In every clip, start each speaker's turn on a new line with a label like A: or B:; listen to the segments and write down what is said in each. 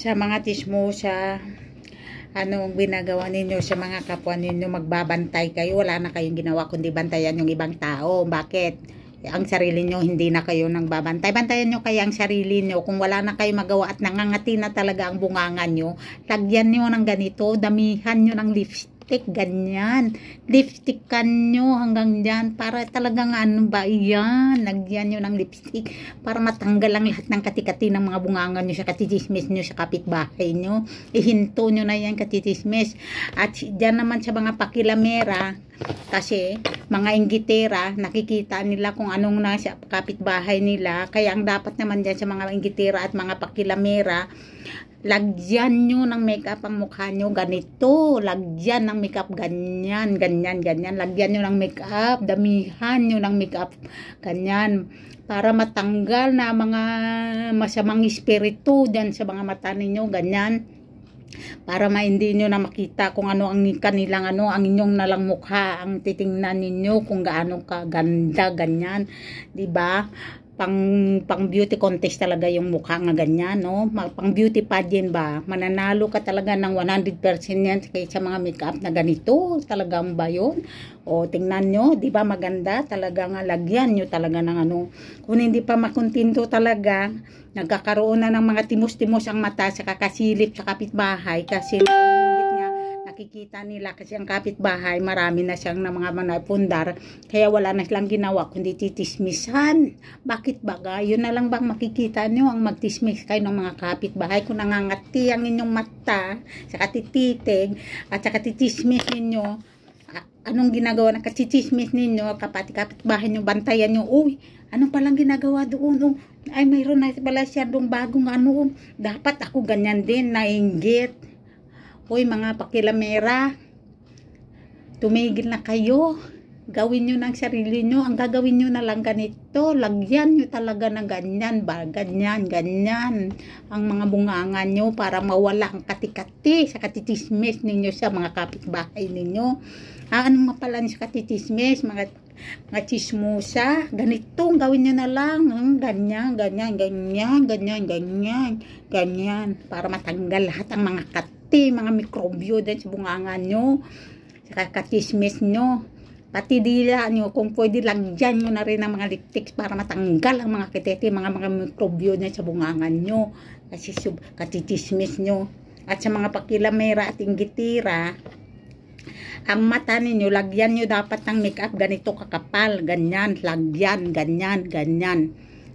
A: sa mga tismosa anong binagawa ninyo sa mga kapwa ninyo magbabantay kayo wala na kayong ginawa kundi bantayan yung ibang tao bakit ang sarili nyo hindi na kayo nang babantay bantayan nyo kaya ang sarili nyo kung wala na kayo magawa at nangangati na talaga ang bunganga nyo lagyan nyo ng ganito damihan nyo ng lipstick lipstick, ganyan. Lipstickan nyo hanggang dyan para talagang ano ba, iyan. Lagyan nyo ng lipstick para matanggal ang lahat ng katikati ng mga bunganga nyo sa katichismis nyo sa kapitbahay nyo. Ihinto nyo na yan katichismis. At dyan naman sa mga pakilamera, kasi mga inggitera nakikita nila kung anong nasa kapitbahay nila kaya ang dapat naman dyan sa mga inggitera at mga pakilamera lagyan nyo ng makeup ang mukha nyo ganito, lagyan ng makeup ganyan, ganyan, ganyan lagyan nyo ng makeup, damihan nyo ng makeup, ganyan para matanggal na mga masamang espiritu dyan sa mga mata ninyo, ganyan para ma hindi nyo na makita kung ano ang kanilang ano, ang inyong nalang mukha ang titingnan ninyo kung gaano kaganda, ganyan, ba diba? pang, pang beauty contest talaga yung mukha nga ganyan, no? Pang beauty pageant ba? Mananalo ka talaga ng 100% yan kaysa mga makeup na ganito. Talagang ba yun? O, tingnan nyo, di ba maganda? Talaga nga lagyan nyo talaga ng ano. Kung hindi pa makontento talaga, nagkakaroon na ng mga timos-timos ang mata sa kakasilip sa kapitbahay kasi nakikita nila kasi ang kapitbahay marami na siyang na mga manapundar kaya wala na silang ginawa kundi titismisan bakit ba yun na lang bang makikita nyo ang magtismis kayo ng mga kapitbahay kung nangangati ang inyong mata saka tititig at saka titismis ninyo anong ginagawa ng kachismis ninyo kapati kapitbahay nyo bantayan nyo uy ano palang ginagawa doon oh, ay mayroon na pala siya doon bagong ano oh. dapat ako ganyan din nainggit Hoy mga pakilamera, tumigil na kayo. Gawin nyo ng sarili nyo. Ang gagawin nyo na lang ganito, lagyan nyo talaga ng ganyan, ba? ganyan, ganyan. Ang mga bunganga nyo para mawala ang katikati sa katitismis ninyo sa mga kapitbahay ninyo. Ah, anong mapalan sa katitismis, mga, mga chismosa? Ganito, gawin nyo na lang. Hmm, ganyan, ganyan, ganyan, ganyan, ganyan, ganyan. Para matanggal lahat ang mga kat pati mga mikrobyo din sa bunganga nyo, sa katismis nyo, pati dila nyo, kung pwede lagyan nyo na rin ang mga lipsticks para matanggal ang mga kitete, mga mga mikrobyo na sa bunganga nyo, kasi sub, katitismis nyo, at sa mga pakilamera at inggitira, ang mata ninyo, lagyan nyo dapat ng makeup ganito kakapal, ganyan, lagyan, ganyan, ganyan,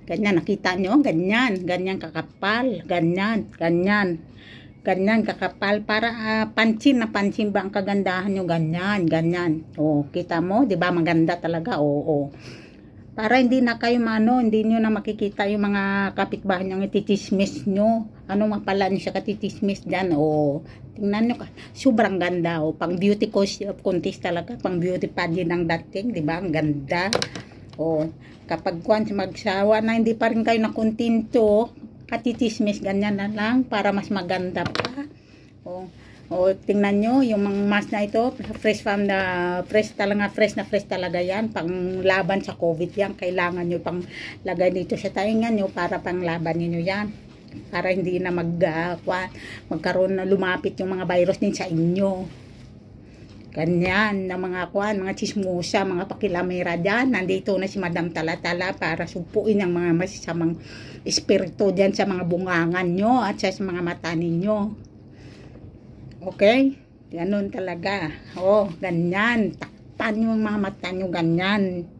A: ganyan, nakita nyo, ganyan, ganyan kakapal, ganyan, ganyan, ganyan kakapal para uh, ah, pansin na pansin ba ang kagandahan nyo ganyan ganyan o oh, kita mo di ba maganda talaga oo, oo. para hindi na kayo mano hindi nyo na makikita yung mga kapitbahay nyo ititismis nyo ano mapala nyo siya katitismis dyan o tingnan nyo ka sobrang ganda o pang beauty contest talaga pang beauty pageant ng dating di ba ang ganda o kapag kwan magsawa na hindi pa rin kayo nakontento patitismis ganyan na lang para mas maganda pa o, oh, o oh, tingnan nyo yung mga mask na ito fresh from the fresh talaga fresh na fresh talaga yan pang laban sa covid yan kailangan nyo pang lagay dito sa taingan nyo para pang laban ninyo yan para hindi na mag, uh, magkaroon na lumapit yung mga virus din sa inyo Ganyan, na mga kwan, mga chismosa, mga pakilamera dyan. Nandito na si Madam Talatala para supuin ang mga masasamang espiritu dyan sa mga bungangan nyo at sa mga mata ninyo. Okay? Ganun talaga. Oh, ganyan. Takpan yung mga mata nyo, ganyan.